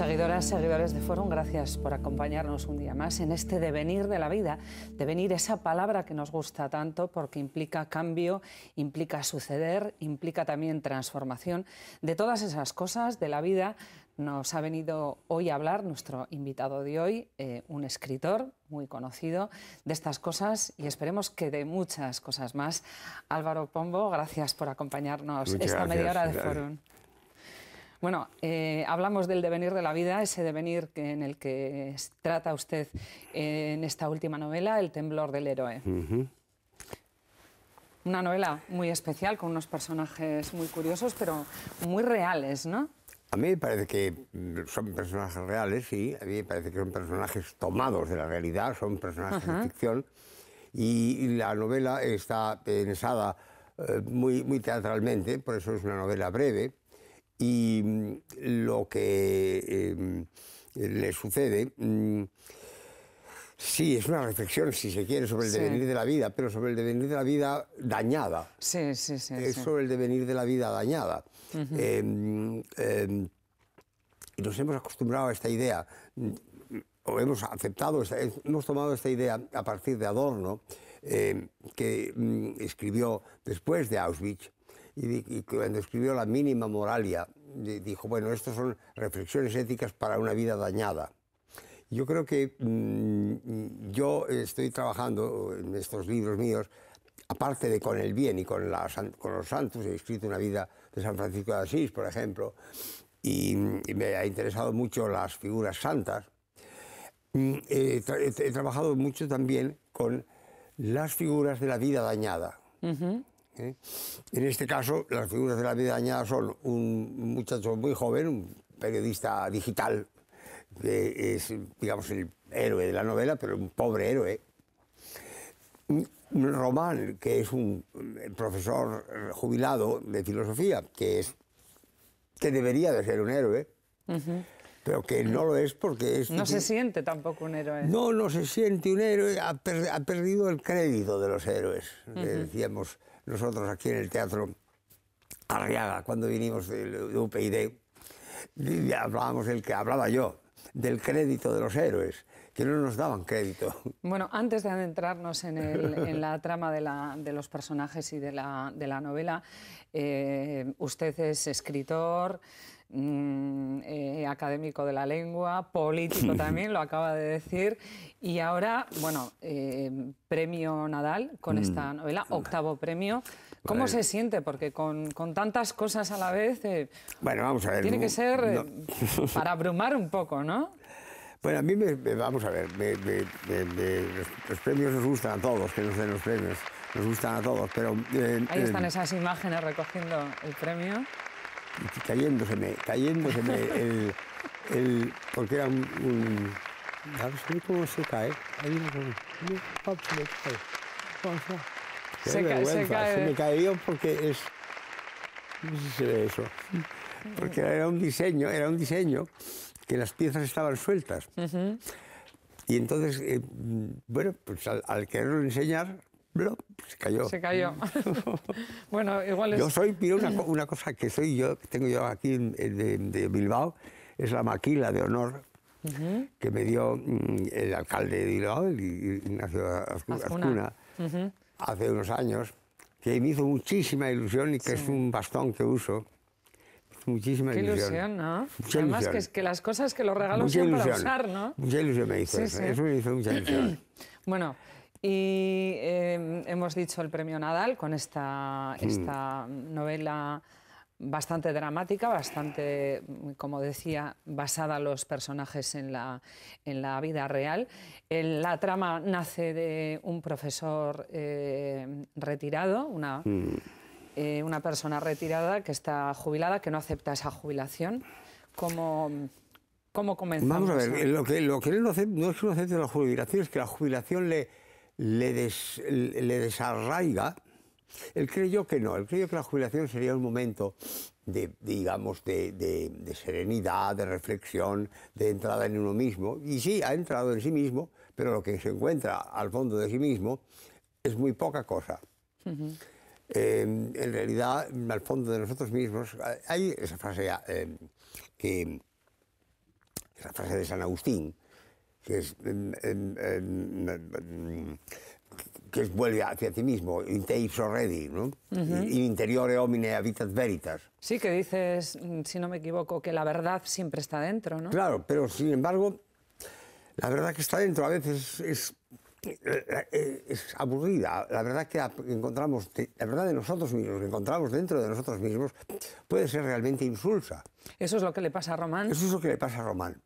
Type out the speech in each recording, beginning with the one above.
Seguidoras, seguidores de Forum, gracias por acompañarnos un día más en este devenir de la vida. Devenir, esa palabra que nos gusta tanto porque implica cambio, implica suceder, implica también transformación. De todas esas cosas de la vida nos ha venido hoy a hablar nuestro invitado de hoy, eh, un escritor muy conocido de estas cosas y esperemos que de muchas cosas más. Álvaro Pombo, gracias por acompañarnos esta media hora de Foro. Forum. Bueno, eh, hablamos del devenir de la vida, ese devenir en el que trata usted eh, en esta última novela, El temblor del héroe. Una novela muy especial, con unos personajes muy curiosos, pero muy reales, ¿no? A mí me parece que son personajes reales, sí. A mí me parece que son personajes tomados de la realidad, son personajes de ficción. Y, la novela está pensada eh, muy, muy teatralmente, por eso es una novela breve. Y mm, lo que eh, mm, le sucede, mm, sí, es una reflexión, si se quiere, sobre el devenir de la vida, pero sobre el devenir de la vida dañada. Sí, sí, sí. Es sobre el devenir de la vida dañada. Em, em, nos hemos acostumbrado a esta idea, o hemos aceptado, hemos tomado esta idea a partir de Adorno, em, que escribió después de Auschwitz y, cuando escribió La mínima moralia, dijo, bueno, estas son reflexiones éticas para una vida dañada. Yo creo que mm, yo estoy trabajando en estos libros míos, aparte de con el bien y con, con los santos, he escrito una vida de San Francisco de Asís, por ejemplo, y, me ha interesado mucho las figuras santas. Mm, he, trabajado mucho también con las figuras de la vida dañada. ¿eh? En este caso, las figuras de la vida dañada son un muchacho muy joven, un periodista digital, que es, digamos, el héroe de la novela, pero un pobre héroe. un mm, Román, que es un eh, profesor eh, jubilado de filosofía, que es que debería de ser un héroe, pero que no lo es porque es... No se siente tampoco un héroe. No, no se siente un héroe, ha, perdido el crédito de los héroes, decíamos nosotros aquí en el Teatro Arriaga, cuando vinimos del UPyD, hablábamos el que hablaba yo, del crédito de los héroes que no nos daban crédito. Bueno, antes de adentrarnos en, la trama de, los personajes y de la, novela, eh, usted es escritor. Mm, eh, académico de la lengua, político también, lo acaba de decir, y ahora, bueno, eh, premio Nadal con mm. esta novela, octavo premio. ¿Cómo se siente? Porque con, tantas cosas a la vez... bueno, vamos a ver. Tiene que ser para abrumar un poco, ¿no? Bueno, a mí, me, vamos a ver, los, los, premios nos gustan a todos, que nos den los premios, nos gustan a todos, pero... Eh, Ahí están eh, esas imágenes recogiendo el premio. Cayéndoseme, cayéndoseme el, el... porque era un... cómo se cae? Ahí no se cae. se se, cae. se me cayó porque es... No sé si se ve eso. Porque era un diseño, era un diseño que las piezas estaban sueltas. Y entonces, eh, bueno, pues al, quererlo enseñar, se cayó. Se cayó. bueno, igual Yo soy, mira, una, cosa que soy yo, que tengo yo aquí de, Bilbao, es la maquila de honor que me dio mm, el alcalde de Bilbao, Ignacio Azcuna, hace unos años, que me hizo muchísima ilusión y que es un bastón que uso muchísima ilusión. ¿no? Además Que, que las cosas que los regalos son para usar, ¿no? Mucha ilusión me hizo eso. me hizo mucha ilusión. bueno, y em, hemos dicho el premio Nadal con esta, mm. esta novela bastante dramática, bastante, como decía, basada los personajes en la, en la vida real. la trama nace de un profesor eh, retirado, una... Mm. Eh, una persona retirada que está jubilada, que no acepta esa jubilación. ¿Cómo, cómo comenzamos? Vamos a ver, lo que, lo que él no, acepta, no es no de la jubilación, es que la jubilación le, le, le desarraiga. Él creyó que no, él creyó que la jubilación sería un momento de, digamos, de, de, serenidad, de reflexión, de entrada en uno mismo. Y sí, ha entrado en sí mismo, pero lo que se encuentra al fondo de sí mismo es muy poca cosa en realidad al fondo de nosotros mismos. Hay esa frase eh, que esa frase de San Agustín que es que vuelve hacia ti mismo, in te ipso redi, ¿no? In interiore homine habitat veritas. Sí, que dices, mm, si no me equivoco, que la verdad siempre está dentro, ¿no? Claro, pero sin embargo, la verdad que está dentro a veces es eh, eh, eh, es aburrida. La verdad que encontramos, la verdad de nosotros mismos, que encontramos dentro de nosotros mismos, puede ser realmente insulsa. Eso es lo que le pasa a Román. Eso es lo que le pasa a Román.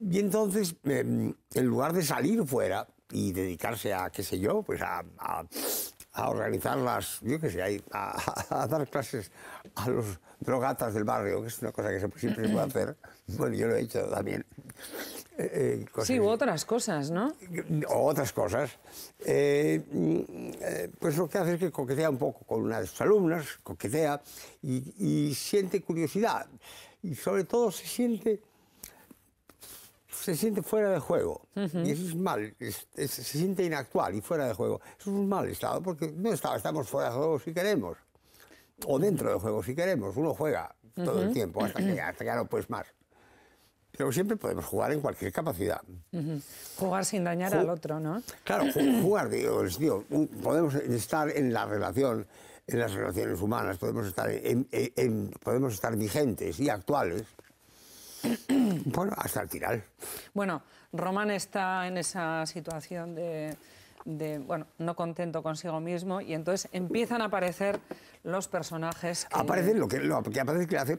Y entonces, em, en lugar de salir fuera y dedicarse a, qué sé yo, pues a, a, organizar las, yo qué sé, a, a, dar clases a los drogatas del barrio, que es una cosa que siempre se puede hacer, bueno, yo lo he hecho también, eh, eh, sí, u otras cosas, ¿no? O otras cosas. Eh, mm, pues lo que hace es que coquetea un poco con unas alumnas, coquetea y, siente curiosidad. Y sobre todo se siente, se siente fuera de juego. Y eso es mal, se siente inactual y fuera de juego. Eso es un mal estado porque no está, estamos fuera de juego si queremos. O dentro de juego si queremos. Uno juega todo el tiempo hasta que, hasta que ya no puedes más. Pero siempre podemos jugar en cualquier capacidad. Jugar sin dañar al otro, ¿no? Claro, jugar, digo, podemos estar en la relación, en las relaciones humanas, podemos estar, en, podemos estar vigentes y actuales. bueno, hasta el final. Bueno, Román está en esa situación de, bueno, no contento consigo mismo y entonces empiezan a aparecer los personajes que... Aparecen lo que, que aparece que le hace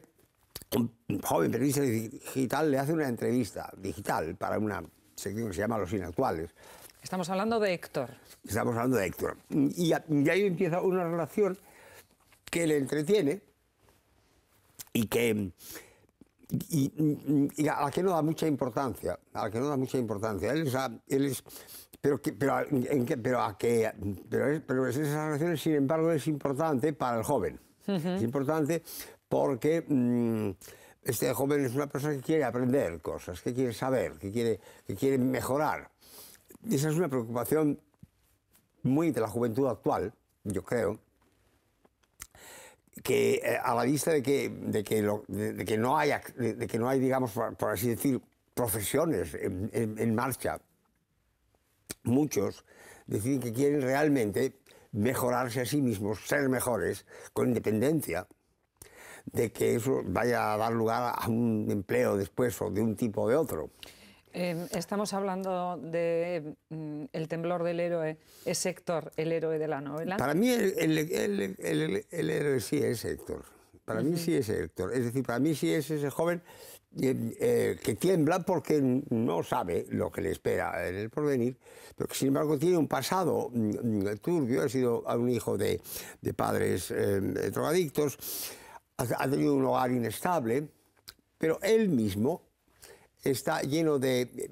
un joven periodista digital le hace una entrevista digital para una sección que se llama Los Inactuales. Estamos hablando de Héctor. Estamos hablando de Héctor. Y, ahí empieza una relación que le entretiene y que y, a la que no da mucha importancia, a la que no da mucha importancia. Él, es, pero pero, pero a que, pero, esas relaciones, sin embargo, es importante para el joven. Es importante porque mm, este joven es una persona que quiere aprender cosas, que quiere saber, que quiere, que quiere mejorar. esa es una preocupación muy de la juventud actual, yo creo, que eh, a la vista de que, no hay, que no hay, digamos, por, así decir, profesiones en marcha, muchos deciden que quieren realmente mejorarse a sí mismos, ser mejores, con independencia de que eso vaya a dar lugar a un empleo después o de un tipo o de otro. Em, estamos hablando de mm, el temblor del héroe, es Héctor el héroe de la novela. Para mí el, el, el, el héroe sí es Héctor, para mí sí es Héctor, es decir, para mí sí es ese joven eh, eh, que tiembla porque no sabe lo que le espera en el porvenir, pero que sin embargo tiene un pasado mm, mm, turbio, ha sido un hijo de, de padres em, drogadictos ha tenido un hogar inestable, pero él mismo está lleno de...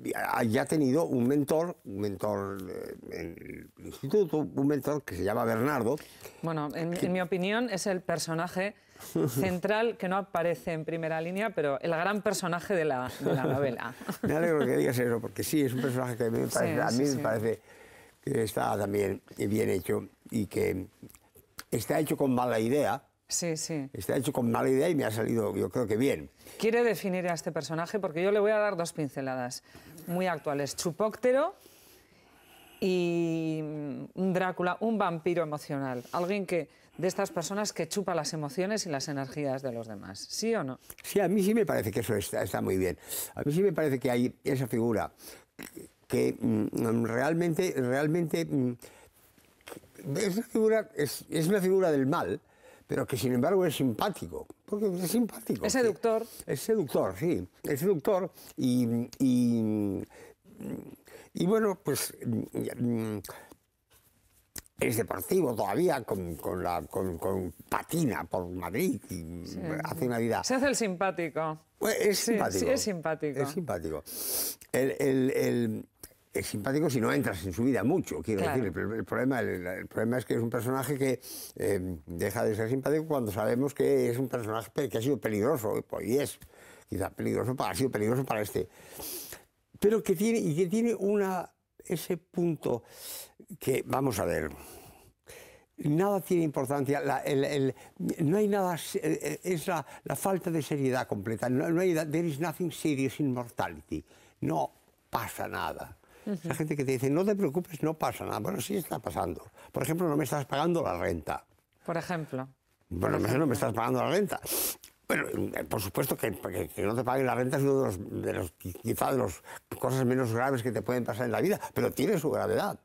Ya ha tenido un mentor, un mentor eh, en el instituto, un mentor que se llama Bernardo. Bueno, en, mi opinión es el personaje central que no aparece en primera línea, pero el gran personaje de la, novela. me alegro que digas eso, porque sí, es un personaje que a mí me parece que está también bien hecho y que está hecho con mala idea, Sí, sí. Está hecho con mala idea y me ha salido, yo creo que bien. Quiere definir a este personaje porque yo le voy a dar dos pinceladas muy actuales. Chupóctero y un Drácula, un vampiro emocional. Alguien que de estas personas que chupa las emociones y las energías de los demás. ¿Sí o no? Sí, a mí sí me parece que eso está, muy bien. A mí sí me parece que hay esa figura que mm, realmente, realmente... Mm, esa figura es, es una figura del mal, pero que sin embargo es simpático, porque es simpático. Es seductor. Es seductor, sí, es seductor y, y, bueno, pues es deportivo todavía, con, la, con, patina por Madrid y hace una vida... Se hace el simpático. Pues, es simpático. es simpático. Es simpático. el, es simpático si no entras en su vida mucho. Quiero decir, el, problema, es que es un personaje que eh, deja de ser simpático cuando sabemos que es un personaje que ha sido peligroso, pues, y es quizá peligroso, para, ha sido peligroso para este. Pero que tiene, y que tiene ese punto que, vamos a ver, nada tiene importancia, no hay nada, eh, eh, es la, falta de seriedad completa, no, hay, there is nothing serious in mortality, no pasa nada la gente que te dice, no te preocupes, no pasa nada. Bueno, sí está pasando. Por ejemplo, no me estás pagando la renta. Por ejemplo. Bueno, no me estás pagando la renta. Bueno, eh, por supuesto que, no te paguen la renta es uno de los, de las cosas menos graves que te pueden pasar en la vida, pero tiene su gravedad.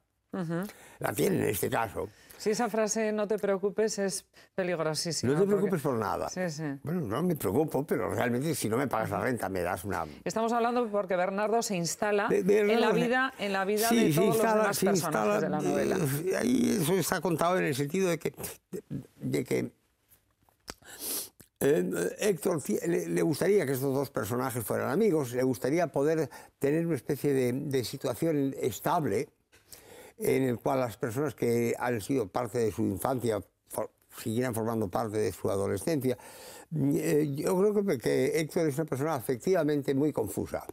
La tiene en este caso. Si esa frase, no te preocupes, es peligrosísima. No te preocupes por nada. Sí, sí. Bueno, no me preocupo, pero realmente si no me pagas la renta, me das una... Estamos hablando porque Bernardo se instala en la vida, en la vida de todos los demás personajes de la novela. Eh, ahí eso está contado en el sentido de que... de, que eh, Héctor le, gustaría que estos dos personajes fueran amigos, le gustaría poder tener una especie de situación estable, en el cual las personas que han sido parte de su infancia seguirán siguieran formando parte de su adolescencia. Mm, eh, yo creo que, que Héctor es una persona efectivamente muy confusa.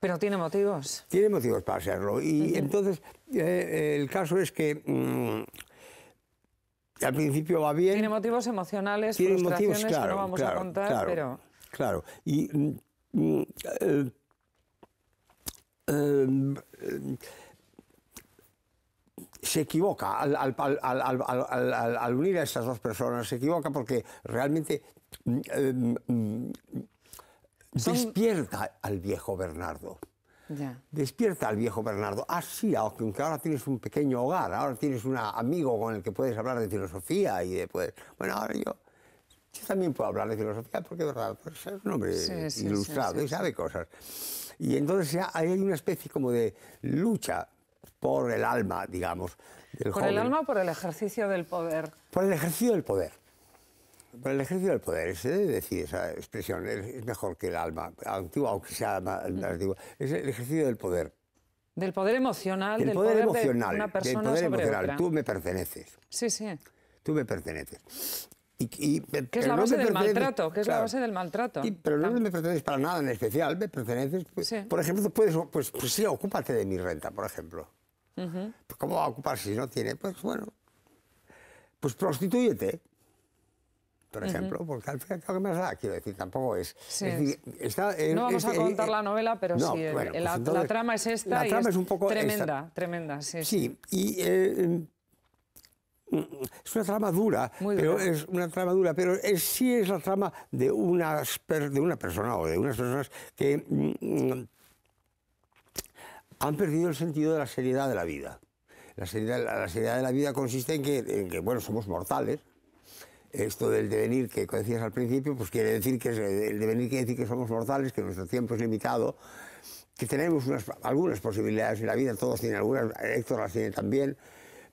Pero tiene motivos. Tiene motivos para serlo. Y entonces, eh, el caso es que mm, al principio va bien. Tiene motivos emocionales, tiene motivos, que no vamos a contar, claro, pero... Claro, y... Mm, eh, se equivoca al, unir a estas dos personas, se equivoca porque realmente mm, eh, mm, despierta al viejo Bernardo. Despierta al viejo Bernardo. Ah, sí, aunque ahora tienes un pequeño hogar, ahora tienes un amigo con el que puedes hablar de filosofía y de Bueno, ahora yo, también puedo hablar de filosofía porque es pues, un hombre ilustrado y sabe cosas. Y entonces ya hay una especie como de lucha por el alma, digamos, ¿Por el alma o por el ejercicio del poder? Por el ejercicio del poder. Por el ejercicio del poder, se debe decir esa expresión, es, mejor que el alma, antigua, aunque sea más, mm. antigua, es el ejercicio del poder. Del poder emocional, del, poder, emocional, de una persona del poder emocional. Tú me perteneces. Sí, sí. Tú me perteneces. Y, es la base del maltrato? que es la base del maltrato? pero no me perteneces para nada en especial, me perteneces... Pues, por ejemplo, puedes, pues, pues sí, ocúpate de mi renta, por ejemplo. Pues, ¿Cómo va a ocupar si no tiene? Pues bueno, pues prostitúyete, por ejemplo, porque al final ¿qué más da? Quiero decir, tampoco es... decir, está, es no vamos a contar eh, la novela, pero sí, bueno, pues la, trama es esta la trama es un poco tremenda, tremenda, sí. Sí, y... Eh, es una trama dura, Muy pero es una trama dura, pero sí es la trama de, unas de una persona o de unas personas que mm, han perdido el sentido de la seriedad de la vida. La seriedad, de la vida consiste en que, bueno, somos mortales. Esto del devenir que decías al principio, pues quiere decir que el devenir quiere decir que somos mortales, que nuestro tiempo es limitado, que tenemos algunas posibilidades en la vida, todos tienen algunas, Héctor las tiene también,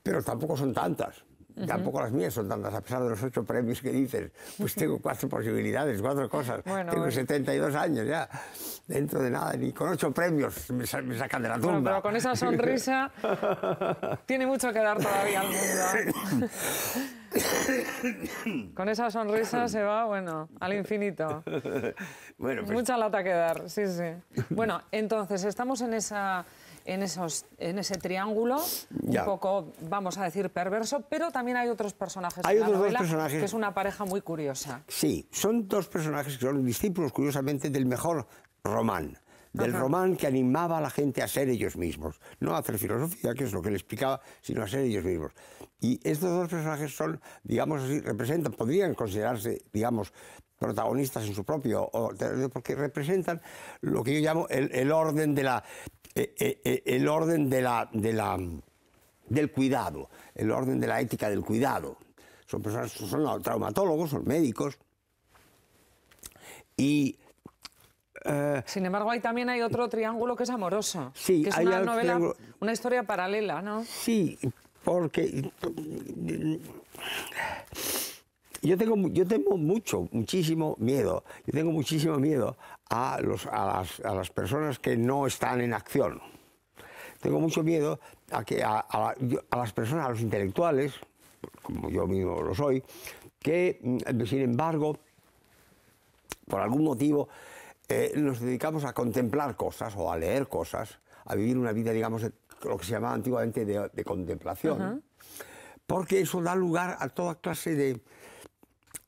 pero tampoco son tantas. Tampoco las mías son tantas, a pesar de los ocho premios que dices. Pues tengo cuatro posibilidades, cuatro cosas. tengo 72 años ya. Dentro de nada, ni con ocho premios me, sacan de la tumba. pero con esa sonrisa tiene mucho que dar todavía al mundo. Con esa sonrisa se va, bueno, al infinito. Pues Mucha lata que dar, sí, sí. Bueno, entonces, estamos en esa en, esos, en ese triángulo, un poco, vamos a decir, perverso, pero también hay otros personajes. Hay dos personajes. Que es una pareja muy curiosa. Sí, son dos personajes que son discípulos, curiosamente, del mejor román del román que animaba a la gente a ser ellos mismos, no a hacer filosofía, que es lo que le explicaba, sino a ser ellos mismos. Y estos dos personajes son, digamos así, representan, podrían considerarse, digamos, protagonistas en su propio, porque representan lo que yo llamo el orden de la eh, eh, eh, el orden de la, de la, del cuidado, el orden de la ética del cuidado. Son personas, son traumatólogos, son médicos. Y Sin embargo, ahí también hay otro triángulo que es amoroso. Sí, que es una novela, una historia paralela, ¿no? Sí, porque yo tengo, yo tengo mucho, muchísimo miedo. Yo tengo muchísimo miedo a, a, las, personas que no están en acción. Tengo mucho miedo a, que, a, las personas, a los intelectuales, como yo mismo lo soy, que, mm, sin embargo, por algún motivo, eh, nos dedicamos a contemplar cosas o a leer cosas, a vivir una vida, digamos, lo que se llamaba antiguamente de, contemplación, porque eso da lugar a toda clase de,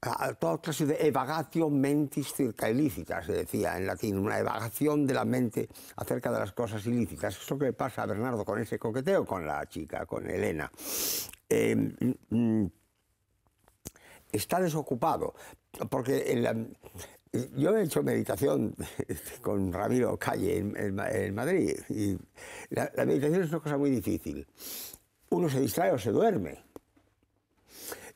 a toda clase de evagación mentis circa ilícita, se decía en latín, una evagación de la mente acerca de las cosas ilícitas. Eso que pasa a Bernardo con ese coqueteo con la chica, con Elena. Em, mm, está desocupado, porque yo he hecho meditación con Ramiro Calle en, Madrid, y la, la meditación es una cosa muy difícil. Uno se distrae o se duerme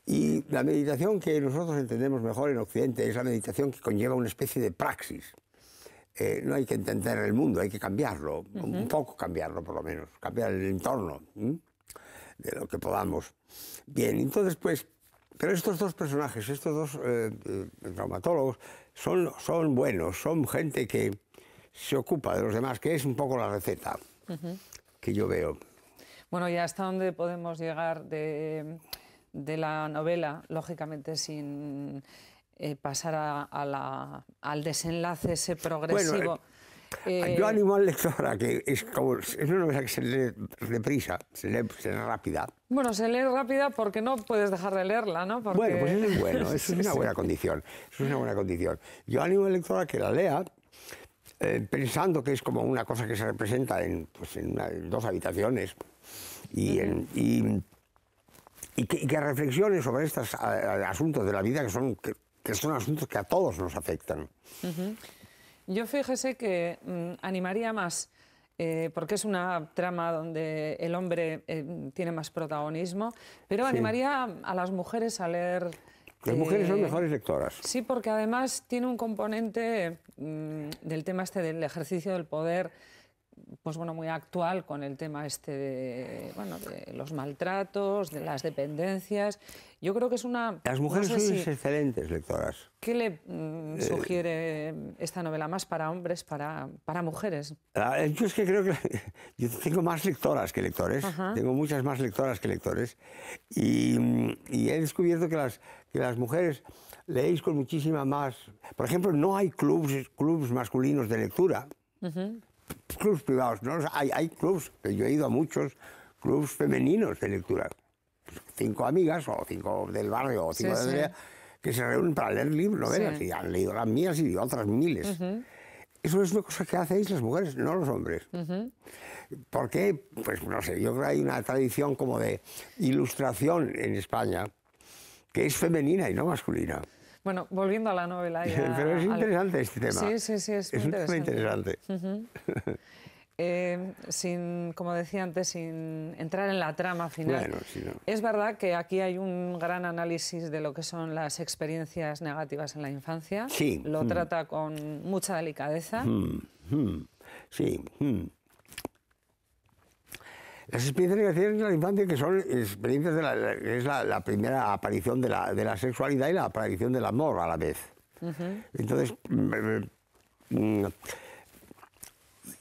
y la meditación que nosotros entendemos mejor en Occidente es la meditación que conlleva una especie de praxis. Eh, no hay que entender el mundo, hay que cambiarlo, un poco cambiarlo por lo menos, cambiar el entorno de lo que podamos. Bien, entonces pues, pero estos dos personajes, estos dos eh, eh, traumatólogos, son, son buenos, son gente que se ocupa de los demás, que es un poco la receta que yo veo. Bueno, ¿y hasta dónde podemos llegar de de la novela, lógicamente sin eh, pasar a, la, al desenlace ese progresivo. Eh, eh, yo animo al lector a que es, como, es una novela que se lee deprisa, se lee, rápida. Bueno, se lee rápida porque no puedes dejar de leerla, ¿no? Bueno, pues es bueno, es una buena condición. es una buena condición. Yo animo al lector a que la lea, pensando que es como una cosa que se representa en, pues en, dos habitaciones y, en, y y que, y reflexione sobre estos eh, asuntos de la vida que son, que, son asuntos que a todos nos afectan. Yo fíjese que mm, animaría más, eh, porque es una trama donde el hombre eh, tiene más protagonismo, pero animaría a las mujeres a leer... Las mujeres son mejores lectoras. Sí, porque además tiene un componente mm, del tema este del ejercicio del poder pues bueno, muy actual con el tema este de, bueno, de los maltratos, de las dependencias. Yo creo que es una... Las mujeres son excelentes lectoras. ¿Qué le mm, eh, sugiere esta novela más para hombres, para, para mujeres? Ah, eh, yo es que creo que yo tengo más lectoras que lectores, tengo muchas más lectoras que lectores, y, he descubierto que las, que las mujeres leéis con muchísima más... Por ejemplo, no hay clubs, clubs masculinos de lectura clubs privados, ¿no? hay, hay clubs, yo he ido a muchos clubs femeninos de lectura. Cinco amigas, o cinco del barrio, o cinco de que se reúnen para leer libros, novelas, y han leído las mías y otras miles. Eso es una cosa que hacéis las mujeres, no los hombres. ¿Por qué? Pues no sé, yo creo que hay una tradición como de ilustración en España que es femenina y no masculina. Bueno, volviendo a la novela. Pero es interesante este tema. Sí, sí, sí, es, interesante. Eh, sin, como decía antes, sin entrar en la trama final. Es verdad que aquí hay un gran análisis de lo que son las experiencias negativas en la infancia. Sí. Lo mm. trata con mucha delicadeza. Mm, mm. Sí. Las experiencias negativas en la infancia, que son experiencias de la, es la, primera aparición de la, sexualidad y la aparición del amor a la vez. Entonces, mm, mm,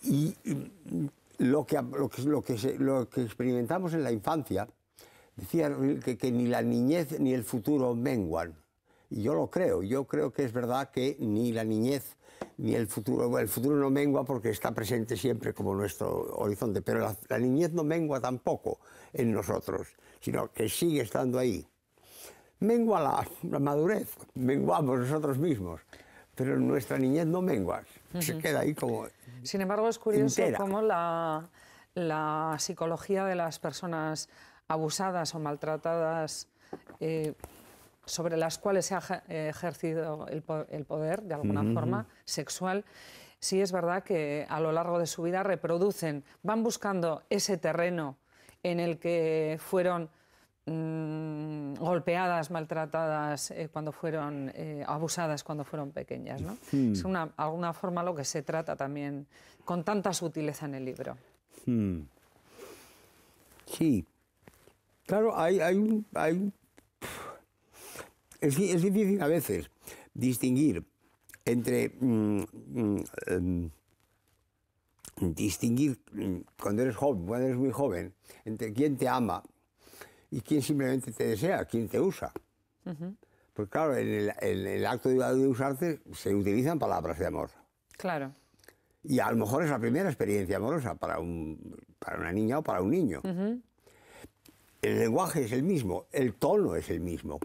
y mm, lo que, lo, que, lo, que experimentamos en la infancia, decía que, que, ni la niñez ni el futuro menguan. Y yo lo creo, yo creo que es verdad que ni la niñez ni el futuro. el futuro no mengua porque está presente siempre como nuestro horizonte, pero la, niñez no mengua tampoco en nosotros, sino que sigue estando ahí. Mengua la, madurez, menguamos nosotros mismos, pero nuestra niñez no mengua, se queda ahí como. Sin embargo, es curioso cómo la, la, psicología de las personas abusadas o maltratadas. Eh, sobre las cuales se ha eh, ejercido el, poder, de alguna forma, sexual, sí es verdad que a lo largo de su vida reproducen, van buscando ese terreno en el que fueron mm, golpeadas, maltratadas eh, cuando fueron eh, abusadas cuando fueron pequeñas. Hmm. Es una, alguna forma lo que se trata también con tanta sutileza en el libro. Hmm. Sí. Claro, hay, hay, hay es, difícil a veces distinguir entre... Mm, mm, em, distinguir mm, cuando eres joven, cuando eres muy joven, entre quién te ama y quién simplemente te desea, quién te usa. Pues claro, en el, acto de usarte se utilizan palabras de amor. Claro. Y a lo mejor es la primera experiencia amorosa para, un, para una niña o para un niño. El lenguaje es el mismo, el tono es el mismo.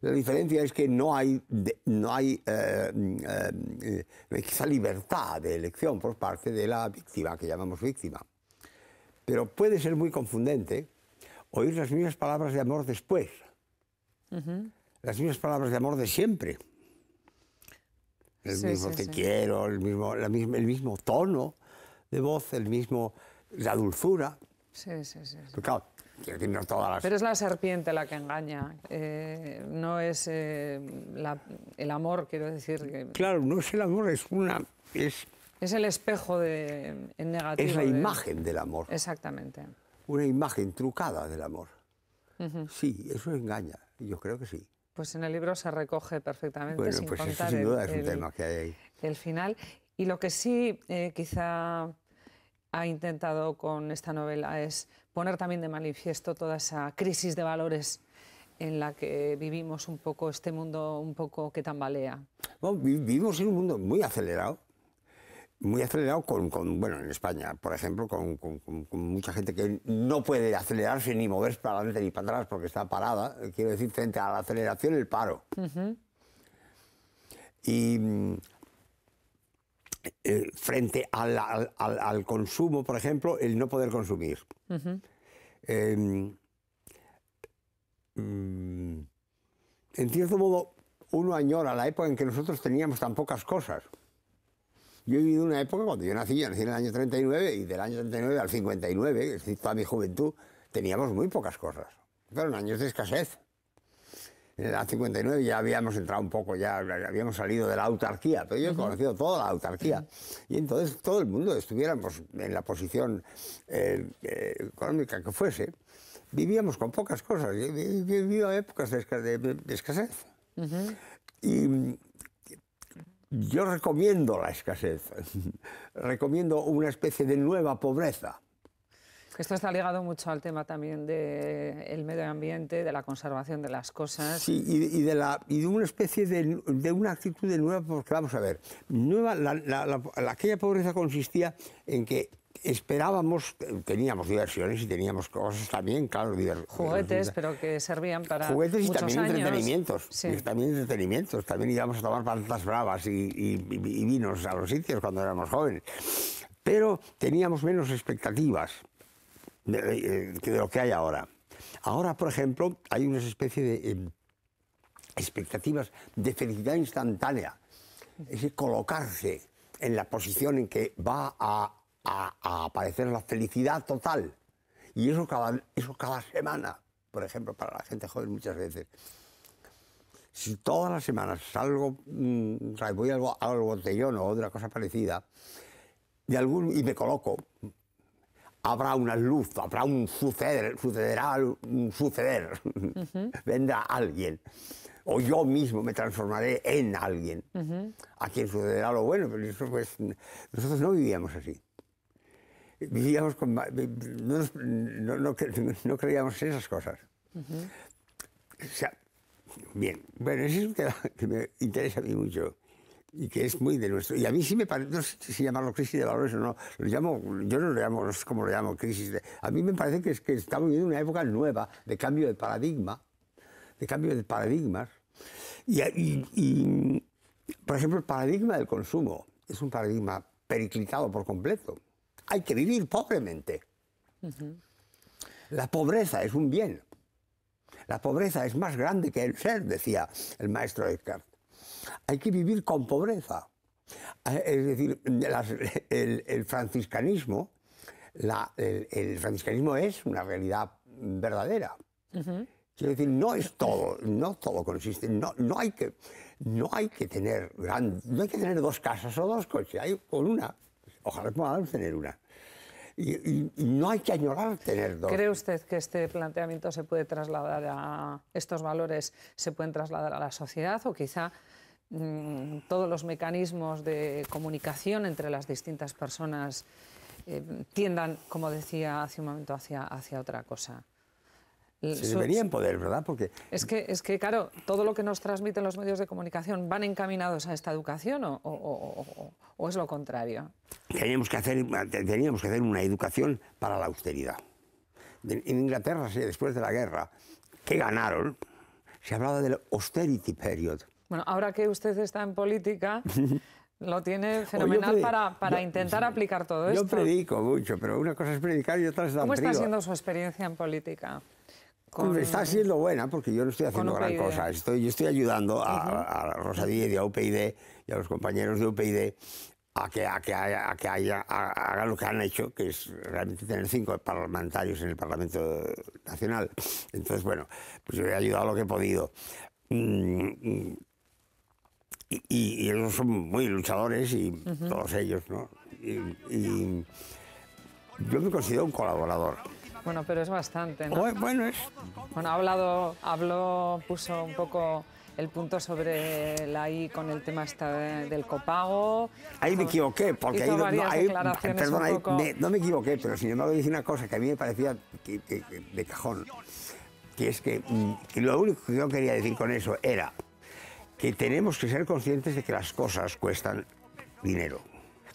La diferencia es que no hay, no hay eh, mm, eh, esa libertad de elección por parte de la víctima, que llamamos víctima. Pero puede ser muy confundente oír las mismas palabras de amor después, las mismas palabras de amor de siempre. El mismo te quiero, el mismo, misma, el mismo tono de voz, el mismo, la dulzura. Sí, sí, sí. Pero es la serpiente la que engaña, eh, no es eh, el amor, quiero decir. Claro, no es el amor, es una... Es, el espejo de, en negativo. Es la imagen del amor. Exactamente. Una imagen trucada del amor. Sí, eso engaña, yo creo que sí. Pues en el libro se recoge perfectamente, bueno, pues contar sin duda el, es un tema que hay ahí. el final. Y lo que sí eh, quizá ha intentado con esta novela es poner también de manifiesto toda esa crisis de valores en la que vivimos un poco este mundo un poco que tambalea. vivimos en un mundo muy acelerado, muy acelerado con, bueno, en España, por ejemplo, con, mucha gente que no puede acelerarse ni moverse para adelante ni para atrás porque está parada. Quiero decir, frente a la aceleración, el paro. Y mm, eh, frente al, consumo, por ejemplo, el no poder consumir. Em, mm, en cierto modo, uno añora la época en que nosotros teníamos tan pocas cosas. Yo he vivido una época cuando yo nací, yo nací en el año 39 y del año 39 al 59, es decir, toda mi juventud, teníamos muy pocas cosas. Fueron años de escasez en el 59 ya habíamos entrado un poco, ya habíamos salido de la autarquía, pero yo he conocido toda la autarquía. Y entonces todo el mundo, estuviéramos en la posición eh, eh, económica que fuese, vivíamos con pocas cosas, vivía épocas de, escasez. Y yo recomiendo la escasez, recomiendo una especie de nueva pobreza esto está ligado mucho al tema también del medio ambiente, de la conservación de las cosas. Sí, y, de, la, y de una especie de, una actitud de nueva, porque vamos a ver, nueva, la, aquella pobreza consistía en que esperábamos, teníamos diversiones y teníamos cosas también, claro, juguetes, pero que servían para juguetes y también entretenimientos, también entretenimientos, también íbamos a tomar plantas bravas y, y, y, vinos a los sitios cuando éramos jóvenes, pero teníamos menos expectativas. Eh, de, lo que hay ahora. Ahora, por ejemplo, hay una especie de em, expectativas de felicidad instantánea. ...ese colocarse en la posición en que va a, aparecer la felicidad total. Y eso cada, eso cada semana, por ejemplo, para la gente joven muchas veces. Si todas las semanas salgo, mm, voy algo al botellón o otra cosa parecida, de algún, y me coloco, habrá una luz, habrá un suceder, sucederá un suceder, vendrá alguien. O yo mismo me transformaré en alguien. A quien sucederá lo bueno, pero eso pues, nosotros no vivíamos así. Vivíamos con, no, no, creíamos en esas cosas. o sea, bien, bueno, eso es lo que me interesa a mí mucho y que es muy de nuestro. Y a mí sí me parece, no sé si llamarlo crisis de valores o no, lo llamo, yo no lo llamo, no sé cómo lo llamo, crisis de... A mí me parece que, es que estamos viviendo una época nueva de cambio de paradigma, de cambio de paradigmas. Y, por ejemplo, el paradigma del consumo es un paradigma periclitado por completo. Hay que vivir pobremente. La pobreza es un bien. La pobreza es más grande que el ser, decía el maestro Eckhart hay que vivir con pobreza. Ah, es decir, el, franciscanismo, el, franciscanismo es una realidad verdadera. es Quiero decir, no es todo, no todo consiste, no, no, hay, que, no hay que tener no tener dos casas o dos coches, hay con una, ojalá podamos tener una. Y, y, no hay que añorar tener dos. ¿Cree usted que este planteamiento se puede trasladar a estos valores, se pueden trasladar a la sociedad o quizá Mm, todos los mecanismos de comunicación entre las distintas personas eh, tiendan, como decía hace un momento, hacia, otra cosa. Se en poder, ¿verdad? Porque... Es, que, es que, claro, todo lo que nos transmiten los medios de comunicación van encaminados a esta educación o, es lo contrario. Teníamos que, hacer, teníamos que hacer una educación para la austeridad. En Inglaterra, después de la guerra, ¿qué ganaron, se hablaba del austerity period, bueno, ahora que usted está en política, lo tiene fenomenal para, intentar aplicar todo esto. Yo predico mucho, pero una cosa es predicar y otra es dar ¿Cómo está siendo su experiencia en política? Pues está siendo buena porque yo no estoy haciendo gran cosa. Estoy, yo estoy ayudando a, Rosa y a UPyD y a los compañeros de UPyD a que, que, que haya, hagan lo que han hecho, que es realmente tener cinco parlamentarios en el Parlamento Nacional. Entonces, bueno, pues yo he ayudado lo que he podido. Mm, mm, y, ellos son muy luchadores y todos ellos, ¿no? Y, yo me considero un colaborador. Bueno, pero es bastante, ¿no? Bueno, es... Bueno, ha hablado, habló, puso un poco el punto sobre la I con el tema del copago. Ahí me equivoqué, porque ahí, no, perdón, me, no me equivoqué, pero sin embargo dije una cosa que a mí me parecía de cajón, que es mm, que lo único que yo quería decir con eso era, que tenemos que ser conscientes de que las cosas cuestan dinero.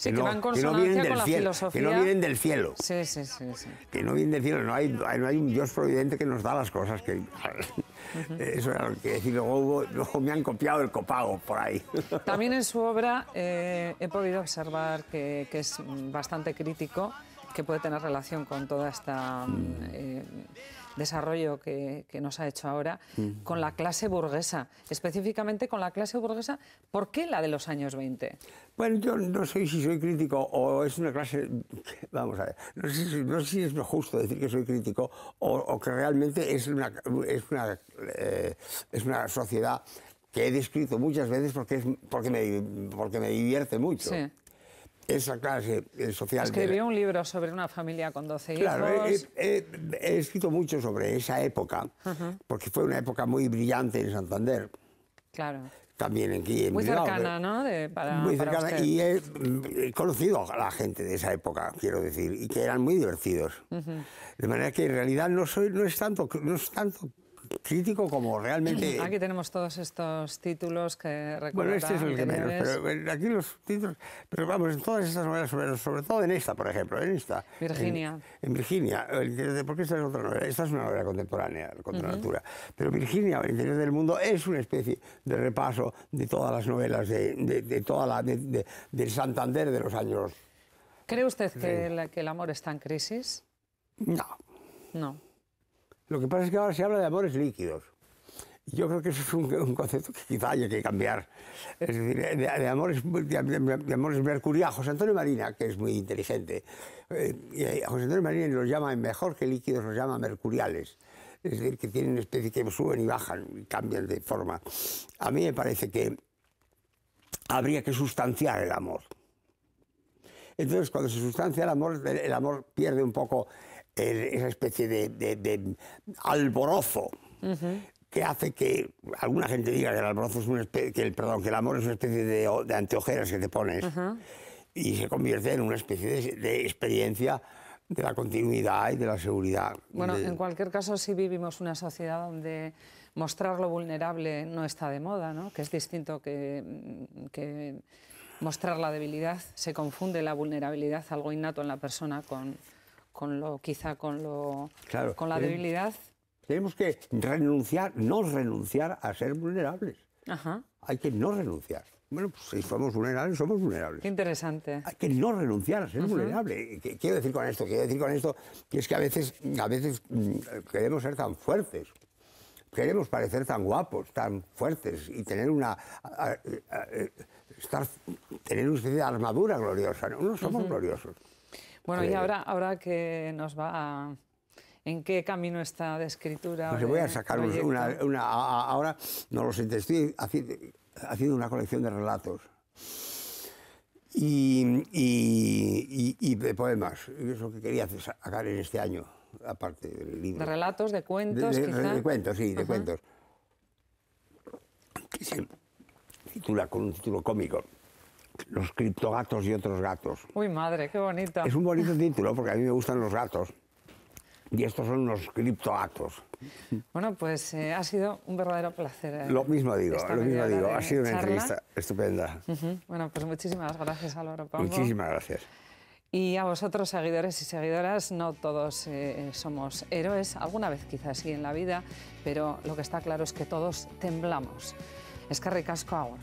que, no, vienen del cielo, que no vienen del cielo. Sí, sí, sí, Que no vienen del cielo, no hay, un Dios providente que nos da las cosas que... Eso era lo que decir, luego, me han copiado el copago por ahí. También en su obra eh, he podido observar que, es bastante crítico, que puede tener relación con toda esta... Mm. Eh, desarrollo que, nos ha hecho ahora, con la clase burguesa, específicamente con la clase burguesa, ¿por qué la de los años 20? Bueno, yo no sé si soy crítico o es una clase, vamos a ver, no sé, si, es justo decir que soy crítico o, que realmente es una, es una, eh, es una sociedad que he descrito muchas veces porque, es, porque, me, porque me divierte mucho. Sí esa clase eh, social. Escribió un libro sobre una familia con 12 hijos. Claro, he, escrito mucho sobre esa época, porque fue una época muy brillante en Santander. Claro. También aquí en Muy cercana, ¿no? De, para, muy cercana. Y he, conocido a la gente de esa época, quiero decir, y que eran muy divertidos. De manera que en realidad no, soy, no, es tanto, no es tanto crítico como realmente... Aquí tenemos todos estos títulos que recuerdan... Bueno, este es el que menos, pero eh, aquí los títulos... Pero vamos, en todas estas novelas, sobre, todo en esta, por ejemplo, en esta. Virginia. En, Virginia, porque esta es otra novela, esta es una novela contemporánea, contra natura. Pero Virginia, el interior del mundo, es una especie de repaso de todas las novelas, de, de, toda la... del Santander de los años... ¿Cree usted que, que el amor está en crisis? No. No. Lo que pasa es que ahora se habla de amores líquidos. Yo creo que eso es un, concepto que quizá haya que cambiar. Es decir, de, amores, de, mercuriales. José Antonio Marina, que es muy inteligente, eh, eh, José Antonio Marina los llama, mejor que líquidos, los llama mercuriales. Es decir, que tienen especie que suben y bajan y cambian de forma. A mí me parece que habría que sustanciar el amor. Entonces, cuando se sustancia el amor, el amor pierde un poco esa especie de, alborozo que hace que alguna gente diga que el alborozo es que el, perdón, que el amor es una especie de, de anteojeras que te pones y se convierte en una especie de, experiencia de la continuidad y de la seguridad. Bueno, en cualquier caso si vivimos una sociedad donde mostrar lo vulnerable no está de moda, ¿no? Que es distinto que, que mostrar la debilidad. Se confunde la vulnerabilidad, algo innato en la persona, con con lo, quizá con, lo, con la debilidad. Tenemos que renunciar, no renunciar a ser vulnerables. Hay que no renunciar. Bueno, pues, si somos vulnerables, somos vulnerables. Qué interesante. Hay que no renunciar a ser vulnerables. vulnerable. ¿Qué quiero decir con esto? Quiero decir con esto que es que a veces, a veces mm, queremos ser tan fuertes, queremos parecer tan guapos, tan fuertes y tener una... estar, tener una armadura gloriosa. No, somos gloriosos. Bueno, y eh, ahora, ahora que nos va ¿En qué camino está de escritura? Pues voy a sacar una, Ahora no lo sé, estoy haciendo, una colección de relatos. Y, de poemas. Es lo que quería sacar en este año, aparte del libro. ¿De relatos, de cuentos? De, cuentos, sí, de cuentos. Que se titula con un título cómico los criptogatos y otros gatos. Uy, madre, qué bonito. Es un bonito título porque a mí me gustan los gatos. Y estos son los criptogatos. Bueno, pues eh, ha sido un verdadero placer. Eh, lo mismo digo, lo mismo digo. Ha sido una entrevista estupenda. Bueno, pues muchísimas gracias, Álvaro Pongo. Muchísimas gracias. Y a vosotros, seguidores y seguidoras, no todos eh, somos héroes, alguna vez quizás sí en la vida, pero lo que está claro es que todos temblamos. Es que ricasco ahora.